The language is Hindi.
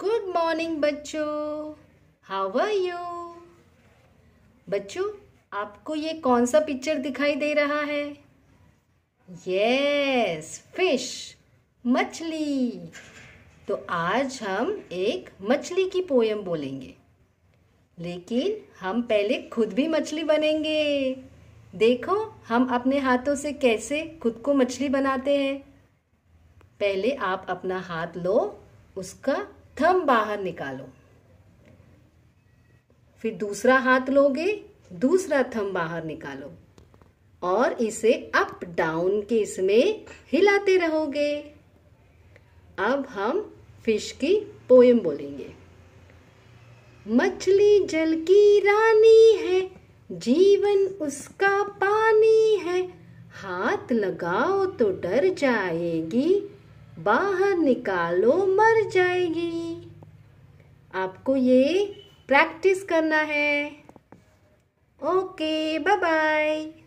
गुड मॉर्निंग बच्चों हाउ आर यू बच्चों आपको ये कौन सा पिक्चर दिखाई दे रहा है यस फिश मछली तो आज हम एक मछली की पोयम बोलेंगे लेकिन हम पहले खुद भी मछली बनेंगे देखो हम अपने हाथों से कैसे खुद को मछली बनाते हैं पहले आप अपना हाथ लो उसका थम बाहर निकालो फिर दूसरा हाथ लोगे दूसरा थम बाहर निकालो और इसे अप डाउन के इसमें हिलाते रहोगे अब हम फिश की पोएम बोलेंगे मछली जल की रानी है जीवन उसका पानी है हाथ लगाओ तो डर जाएगी बाहर निकालो मर जाएगी आपको ये प्रैक्टिस करना है ओके बाय बाय